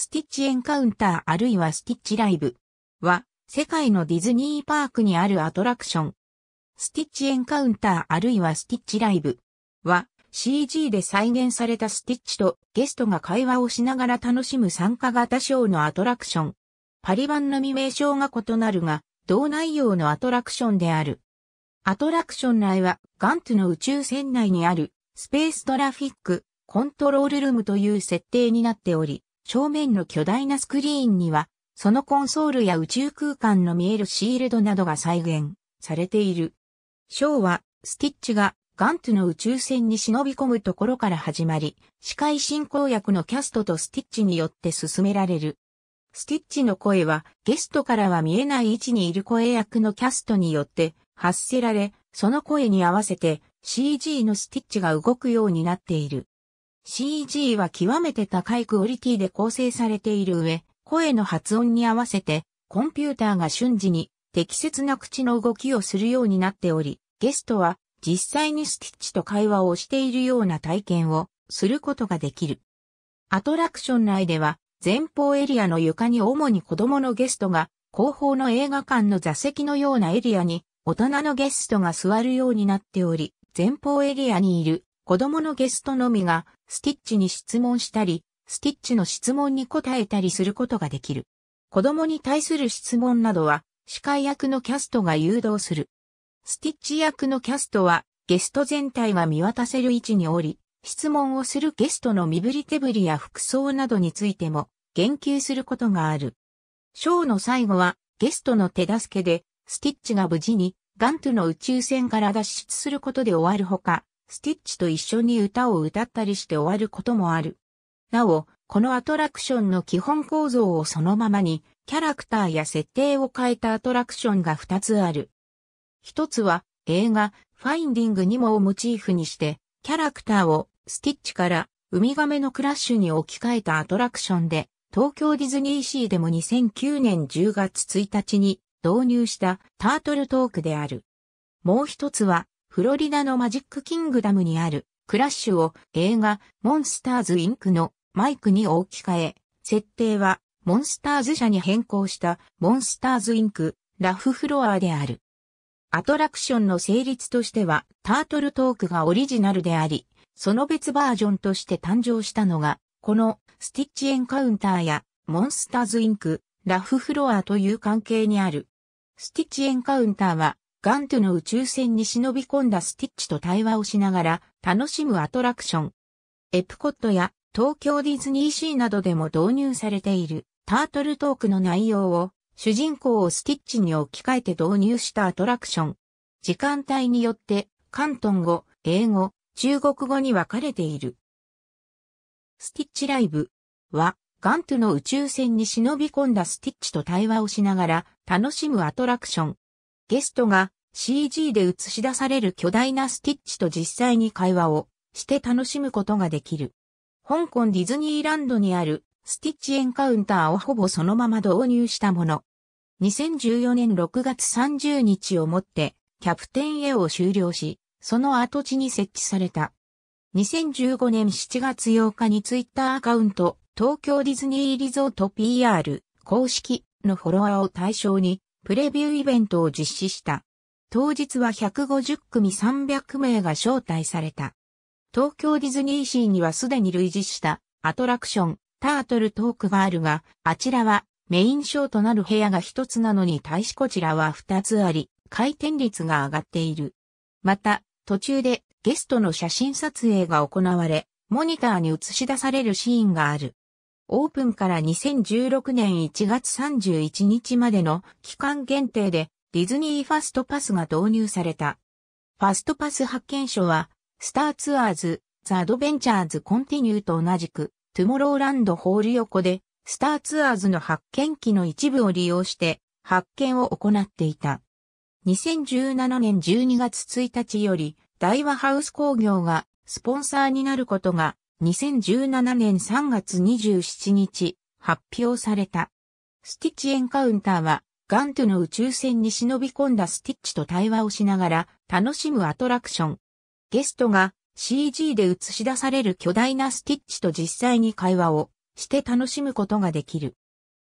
スティッチエンカウンターあるいはスティッチライブは世界のディズニーパークにあるアトラクション。スティッチエンカウンターあるいはスティッチライブは CG で再現されたスティッチとゲストが会話をしながら楽しむ参加型ショーのアトラクション。パリ版の未名称が異なるが、同内容のアトラクションである。アトラクション内はガントの宇宙船内にあるスペーストラフィックコントロールルームという設定になっており、正面の巨大なスクリーンには、そのコンソールや宇宙空間の見えるシールドなどが再現されている。ショーは、スティッチがガントの宇宙船に忍び込むところから始まり、司会進行役のキャストとスティッチによって進められる。スティッチの声はゲストからは見えない位置にいる声役のキャストによって発せられ、その声に合わせて CG のスティッチが動くようになっている。CG は極めて高いクオリティで構成されている上、声の発音に合わせて、コンピューターが瞬時に適切な口の動きをするようになっており、ゲストは実際にスティッチと会話をしているような体験をすることができる。アトラクション内では前方エリアの床に主に子供のゲストが後方の映画館の座席のようなエリアに大人のゲストが座るようになっており、前方エリアにいる子供のゲストのみがスティッチに質問したり、スティッチの質問に答えたりすることができる。子供に対する質問などは、司会役のキャストが誘導する。スティッチ役のキャストは、ゲスト全体が見渡せる位置におり、質問をするゲストの身振り手振りや服装などについても言及することがある。ショーの最後はゲストの手助けでスティッチが無事にガントゥの宇宙船から脱出することで終わるほか、スティッチと一緒に歌を歌ったりして終わることもある。なお、このアトラクションの基本構造をそのままに、キャラクターや設定を変えたアトラクションが2つある。1つは、映画、ファインディングにもをモチーフにして、キャラクターをスティッチからウミガメのクラッシュに置き換えたアトラクションで、東京ディズニーシーでも2009年10月1日に導入したタートルトークである。もう一つはフロリダのマジックキングダムにあるクラッシュを映画モンスターズインクのマイクに置き換え、設定はモンスターズ社に変更したモンスターズインクラフフロアである。アトラクションの成立としてはタートルトークがオリジナルであり、その別バージョンとして誕生したのが、このスティッチエンカウンターやモンスターズインクラフフロアという関係にある。スティッチエンカウンターはガントの宇宙船に忍び込んだスティッチと対話をしながら楽しむアトラクション。エプコットや東京ディズニーシーなどでも導入されているタートルトークの内容を主人公をスティッチに置き換えて導入したアトラクション。時間帯によって関東語、英語、中国語に分かれている。スティッチライブはガントの宇宙船に忍び込んだスティッチと対話をしながら楽しむアトラクション。ゲストが CG で映し出される巨大なスティッチと実際に会話をして楽しむことができる。香港ディズニーランドにあるスティッチエンカウンターをほぼそのまま導入したもの。2014年6月30日をもってキャプテン A を終了し、その跡地に設置された。2015年7月8日にツイッターアカウント東京ディズニーリゾート PR 公式のフォロワーを対象にプレビューイベントを実施した。当日は150組300名が招待された。東京ディズニーシーにはすでに類似したアトラクション、タートルトークがあるが、あちらはメインショーとなる部屋が一つなのに対しこちらは二つあり、回転率が上がっている。また、途中でゲストの写真撮影が行われ、モニターに映し出されるシーンがある。オープンから2016年1月31日までの期間限定でディズニーファストパスが導入された。ファストパス発見書は、スターツアーズ、ザ・アドベンチャーズ・コンティニューと同じく、トゥモローランドホール横で、スターツアーズの発見機の一部を利用して、発見を行っていた。2017年12月1日より、大和ハウス工業がスポンサーになることが2017年3月27日、発表された。スティッチエンカウンターは、ガントの宇宙船に忍び込んだスティッチと対話をしながら楽しむアトラクション。ゲストが CG で映し出される巨大なスティッチと実際に会話をして楽しむことができる。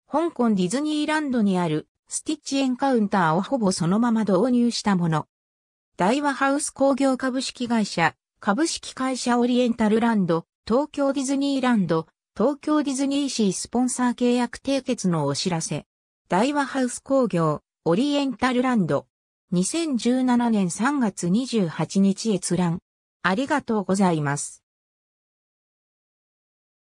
香港ディズニーランドにあるスティッチエンカウンターをほぼそのまま導入したもの。大和ハウス工業株式会社、株式会社オリエンタルランド、東京ディズニーランド、東京ディズニーシースポンサー契約締結のお知らせ。大和ハウス工業、オリエンタルランド。2017年3月28日閲覧。ありがとうございます。